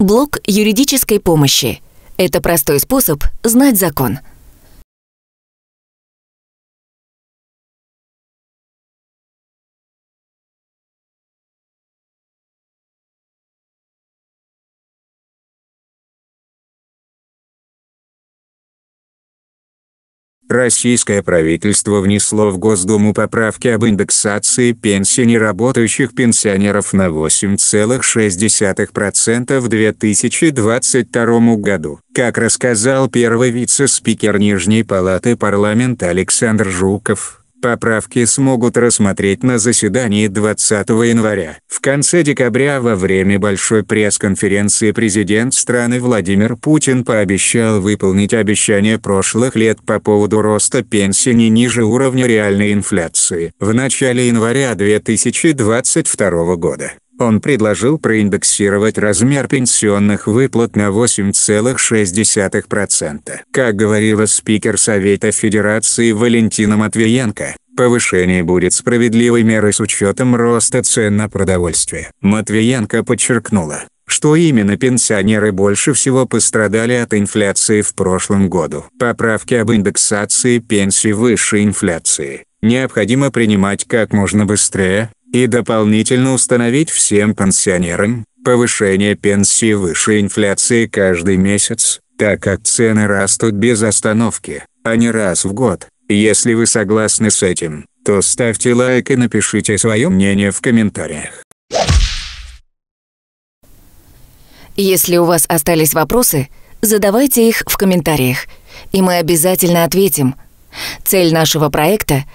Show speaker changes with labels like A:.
A: Блок юридической помощи – это простой способ знать закон –
B: Российское правительство внесло в Госдуму поправки об индексации пенсий неработающих пенсионеров на 8,6% в 2022 году. Как рассказал первый вице-спикер Нижней палаты парламента Александр Жуков, Поправки смогут рассмотреть на заседании 20 января. В конце декабря во время большой пресс-конференции президент страны Владимир Путин пообещал выполнить обещания прошлых лет по поводу роста пенсий не ниже уровня реальной инфляции в начале января 2022 года он предложил проиндексировать размер пенсионных выплат на 8,6%. Как говорила спикер Совета Федерации Валентина Матвиенко, повышение будет справедливой мерой с учетом роста цен на продовольствие. Матвиенко подчеркнула, что именно пенсионеры больше всего пострадали от инфляции в прошлом году. Поправки об индексации пенсий выше инфляции необходимо принимать как можно быстрее, и дополнительно установить всем пенсионерам повышение пенсии выше инфляции каждый месяц, так как цены растут без остановки, а не раз в год. Если вы согласны с этим, то ставьте лайк и напишите свое мнение в комментариях.
A: Если у вас остались вопросы, задавайте их в комментариях, и мы обязательно ответим. Цель нашего проекта –